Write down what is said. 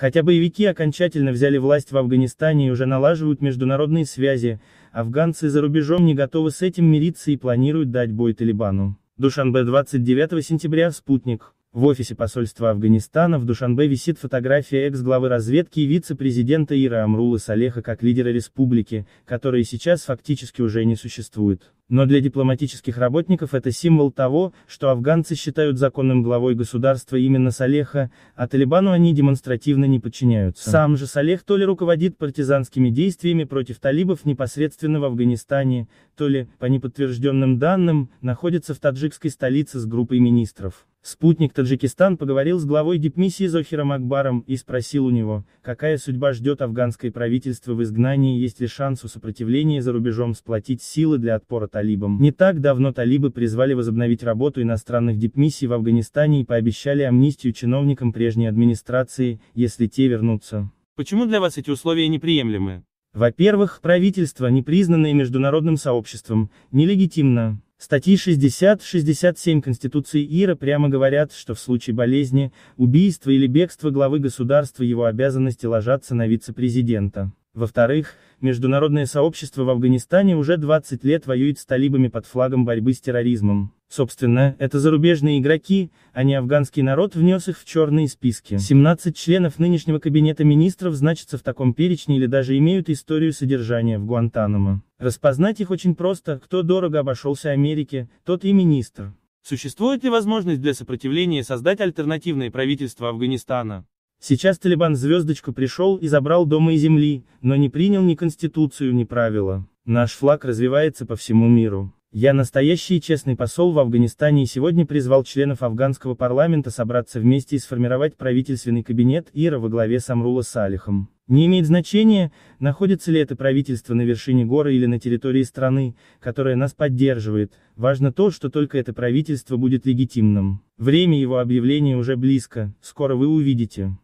Хотя боевики окончательно взяли власть в Афганистане и уже налаживают международные связи, афганцы за рубежом не готовы с этим мириться и планируют дать бой Талибану. Душанбе 29 сентября, Спутник. В офисе посольства Афганистана в Душанбе висит фотография экс-главы разведки и вице-президента Ира Амрулы Салеха как лидера республики, которая сейчас фактически уже не существует. Но для дипломатических работников это символ того, что афганцы считают законным главой государства именно Салеха, а Талибану они демонстративно не подчиняются. Сам же Салех то ли руководит партизанскими действиями против талибов непосредственно в Афганистане, то ли, по неподтвержденным данным, находится в таджикской столице с группой министров. Спутник Таджикистан поговорил с главой дипмиссии Зохиром Акбаром и спросил у него, какая судьба ждет афганское правительство в изгнании и есть ли шанс у сопротивления за рубежом сплотить силы для отпора талибам. Не так давно талибы призвали возобновить работу иностранных дипмиссий в Афганистане и пообещали амнистию чиновникам прежней администрации, если те вернутся. Почему для вас эти условия неприемлемы? Во-первых, правительство, не признанное международным сообществом, нелегитимно. Статьи 60-67 Конституции Ира прямо говорят, что в случае болезни, убийства или бегства главы государства его обязанности ложатся на вице-президента. Во-вторых, международное сообщество в Афганистане уже 20 лет воюет с талибами под флагом борьбы с терроризмом. Собственно, это зарубежные игроки, а не афганский народ внес их в черные списки. 17 членов нынешнего кабинета министров значатся в таком перечне или даже имеют историю содержания в Гуантанамо. Распознать их очень просто, кто дорого обошелся Америке, тот и министр. Существует ли возможность для сопротивления создать альтернативное правительство Афганистана? Сейчас Талибан звездочку пришел и забрал дома и земли, но не принял ни конституцию, ни правила. Наш флаг развивается по всему миру. Я настоящий и честный посол в Афганистане и сегодня призвал членов афганского парламента собраться вместе и сформировать правительственный кабинет Ира во главе с Амрула Салихом. Не имеет значения, находится ли это правительство на вершине горы или на территории страны, которая нас поддерживает, важно то, что только это правительство будет легитимным. Время его объявления уже близко, скоро вы увидите.